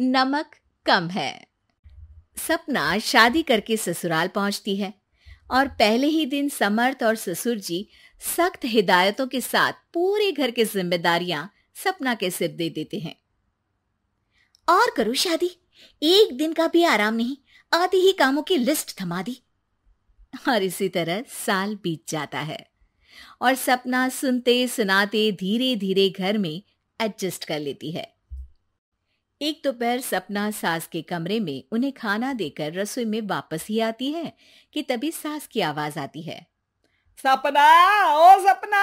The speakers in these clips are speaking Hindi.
नमक कम है सपना शादी करके ससुराल पहुंचती है और पहले ही दिन समर्थ और ससुर जी सख्त हिदायतों के साथ पूरे घर के जिम्मेदारियां सपना के सिर दे देते हैं और करो शादी एक दिन का भी आराम नहीं आते ही कामों की लिस्ट थमा दी और इसी तरह साल बीत जाता है और सपना सुनते सुनाते धीरे धीरे घर में एडजस्ट कर लेती है एक दोपहर सपना सास के कमरे में उन्हें खाना देकर रसोई में वापस ही आती है कि तभी सास की आवाज आती है सपना ओ सपना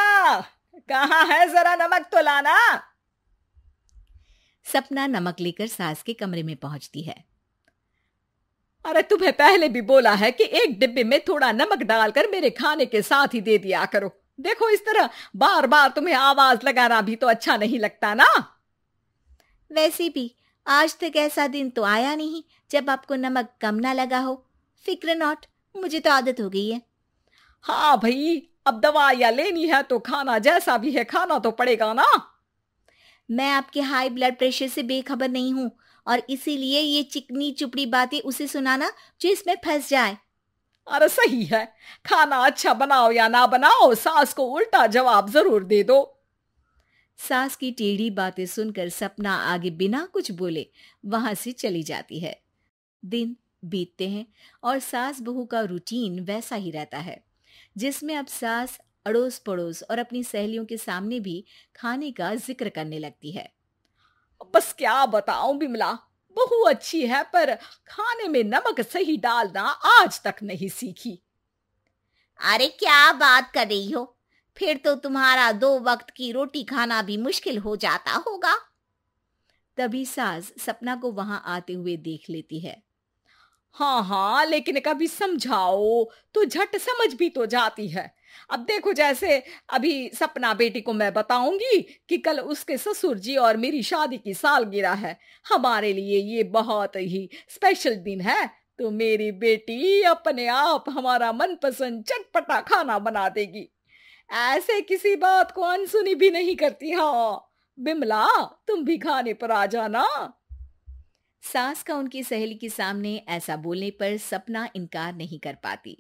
कहा है जरा नमक तो लाना सपना नमक लेकर सास के कमरे में पहुंचती है अरे तुम्हें पहले भी बोला है कि एक डिब्बे में थोड़ा नमक डालकर मेरे खाने के साथ ही दे दिया करो देखो इस तरह बार बार तुम्हें आवाज लगाना भी तो अच्छा नहीं लगता ना वैसे भी आज तक ऐसा दिन तो आया नहीं जब आपको नमक कम ना लगा हो फिक्र नॉट मुझे तो आदत हो गई है हाँ भाई अब दवा या लेनी है तो खाना जैसा भी है खाना तो पड़ेगा ना मैं आपके हाई ब्लड प्रेशर से बेखबर नहीं हूँ और इसीलिए ये चिकनी चुपड़ी बातें उसे सुनाना जो इसमें फंस जाए अरे सही है खाना अच्छा बनाओ या ना बनाओ सास को उल्टा जवाब जरूर दे दो सास की टेढ़ी बातें सुनकर सपना आगे बिना कुछ बोले वहां से चली जाती है दिन बीतते हैं और सास बहू का रूटीन वैसा ही रहता है जिसमें अब सास अड़ोस पड़ोस और अपनी सहेलियों के सामने भी खाने का जिक्र करने लगती है बस क्या बताऊं बिमला बहू अच्छी है पर खाने में नमक सही डालना आज तक नहीं सीखी अरे क्या बात कर रही हो फिर तो तुम्हारा दो वक्त की रोटी खाना भी मुश्किल हो जाता होगा तभी सास सपना को वहां आते हुए देख लेती है हाँ हाँ लेकिन कभी समझाओ तो झट समझ भी तो जाती है अब देखो जैसे अभी सपना बेटी को मैं बताऊंगी कि कल उसके ससुर जी और मेरी शादी की सालगिरह है हमारे लिए ये बहुत ही स्पेशल दिन है तो मेरी बेटी अपने आप हमारा मनपसंद चटपटा खाना बना देगी ऐसे किसी बात को अनसुनी भी नहीं करती हाँ बिमला तुम भी खाने पर आ जाना सास का उनकी सहेली के सामने ऐसा बोलने पर सपना इनकार नहीं कर पाती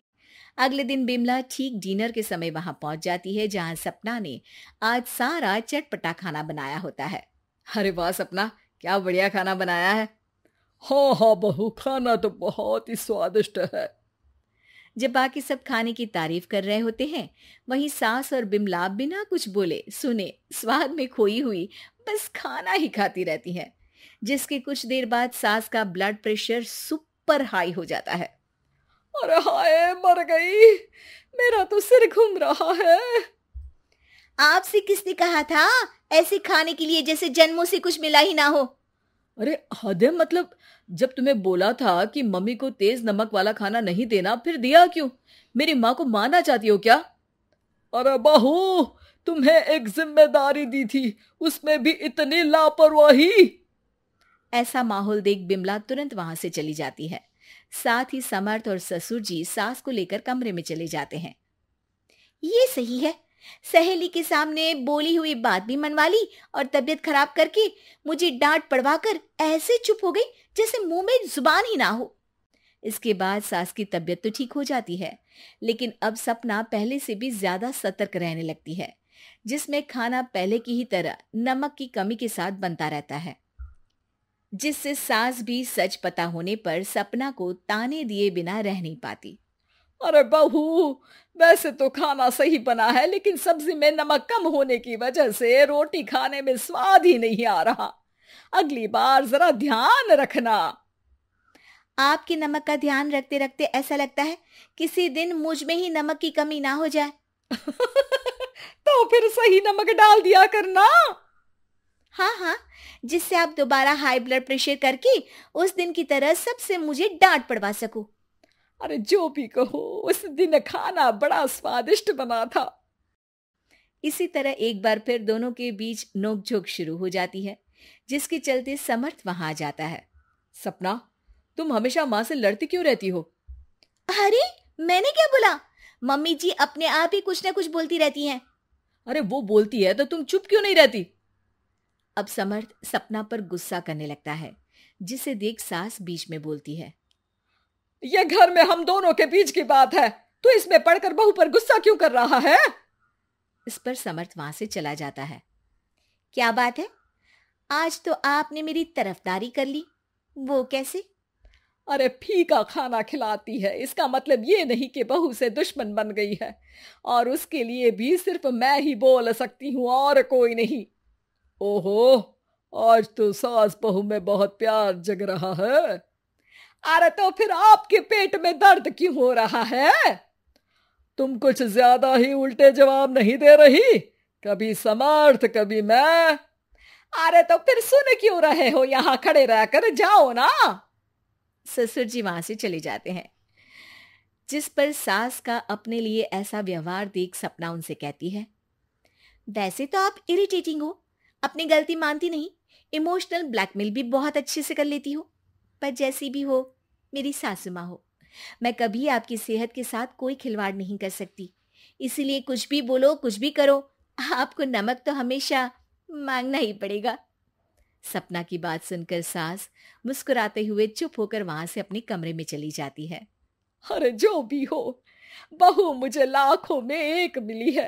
अगले दिन बिमला ठीक डिनर के समय वहां पहुंच जाती है जहां सपना ने आज सारा चटपटा खाना बनाया होता है अरे वाह सपना क्या बढ़िया खाना बनाया है हाँ हाँ बहू खाना तो बहुत ही स्वादिष्ट है जब बाकी सब खाने की तारीफ कर रहे होते हैं वहीं सास और बिमला बिना कुछ बोले सुने स्वाद में खोई हुई बस खाना ही खाती रहती है जिसके कुछ देर बाद सास का ब्लड प्रेशर सुपर हाई हो जाता है अरे हाय मर गई मेरा तो सिर घूम रहा है आपसे किसने कहा था ऐसे खाने के लिए जैसे जन्मों से कुछ मिला ही ना हो अरे हद है मतलब जब तुम्हें बोला था कि मम्मी को तेज नमक वाला खाना नहीं देना फिर दिया क्यों मेरी माँ को मानना चाहती हो क्या अरे बहू तुम्हें एक जिम्मेदारी दी थी उसमें भी इतनी लापरवाही ऐसा माहौल देख बिमला तुरंत वहां से चली जाती है साथ ही समर्थ और ससुर जी सास को लेकर कमरे में चले जाते हैं ये सही है सहेली के सामने बोली हुई बात भी मनवा ली और तबीयत खराब करके मुझे डांट पड़वाकर ऐसे चुप हो गई जैसे मुंह में जुबान ही ना हो इसके बाद सास की तबीयत तो ठीक हो जाती है लेकिन अब सपना पहले से भी ज्यादा सतर्क रहने लगती है जिसमें खाना पहले की ही तरह नमक की कमी के साथ बनता रहता है जिससे सास भी सच पता होने पर सपना को ताने दिए बिना रह नहीं पाती अरे बहू वैसे तो खाना सही बना है लेकिन सब्जी में नमक कम होने की वजह से रोटी खाने में स्वाद ही नहीं आ रहा अगली बार जरा ध्यान रखना आपके नमक का ध्यान रखते रखते ऐसा लगता है किसी दिन मुझ में ही नमक की कमी ना हो जाए तो फिर सही नमक डाल दिया करना हाँ हाँ जिससे आप दोबारा हाई ब्लड प्रेशर करके उस दिन की तरह सबसे मुझे डांट पड़वा सकूं अरे जो भी कहो उस दिन खाना बड़ा स्वादिष्ट बना था इसी तरह एक बार फिर दोनों के बीच नोकझोंक शुरू हो जाती है जिसके चलते समर्थ वहां आ जाता है सपना तुम हमेशा माँ से लड़ती क्यों रहती हो अरे मैंने क्या बोला मम्मी जी अपने आप ही कुछ ना कुछ बोलती रहती हैं अरे वो बोलती है तो तुम चुप क्यों नहीं रहती अब समर्थ सपना पर गुस्सा करने लगता है जिसे देख सास बीच में बोलती है ये घर में हम दोनों के बीच की बात है तू तो इसमें पढ़कर बहू पर गुस्सा क्यों कर रहा है इस पर समर्थ वहां से चला जाता है क्या बात है आज तो आपने मेरी तरफदारी कर ली वो कैसे अरे फीका खाना खिलाती है इसका मतलब ये नहीं कि बहू से दुश्मन बन गई है और उसके लिए भी सिर्फ मैं ही बोल सकती हूँ और कोई नहीं ओहो आज तो सास बहू में बहुत प्यार जग रहा है अरे तो फिर आपके पेट में दर्द क्यों हो रहा है तुम कुछ ज्यादा ही उल्टे जवाब नहीं दे रही कभी समर्थ कभी मैं अरे तो फिर सुन क्यों रहे हो यहां खड़े रहकर जाओ ना ससुर जी वहां से चले जाते हैं जिस पर सास का अपने लिए ऐसा व्यवहार देख सपना उनसे कहती है वैसे तो आप इरिटेटिंग हो अपनी गलती मानती नहीं इमोशनल ब्लैकमेल भी बहुत अच्छे से कर लेती हो पर जैसी भी हो मेरी सासू माँ हो मैं कभी आपकी सेहत के साथ कोई खिलवाड़ नहीं कर सकती इसीलिए कुछ भी बोलो कुछ भी करो आपको नमक तो हमेशा मांगना ही पड़ेगा सपना की बात सुनकर सास मुस्कुराते हुए चुप होकर वहां से अपने कमरे में चली जाती है अरे जो भी हो बहू मुझे लाखों में एक मिली है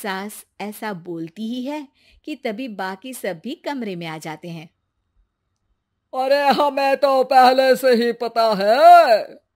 सास ऐसा बोलती ही है कि तभी बाकी सब भी कमरे में आ जाते हैं अरे हमें तो पहले से ही पता है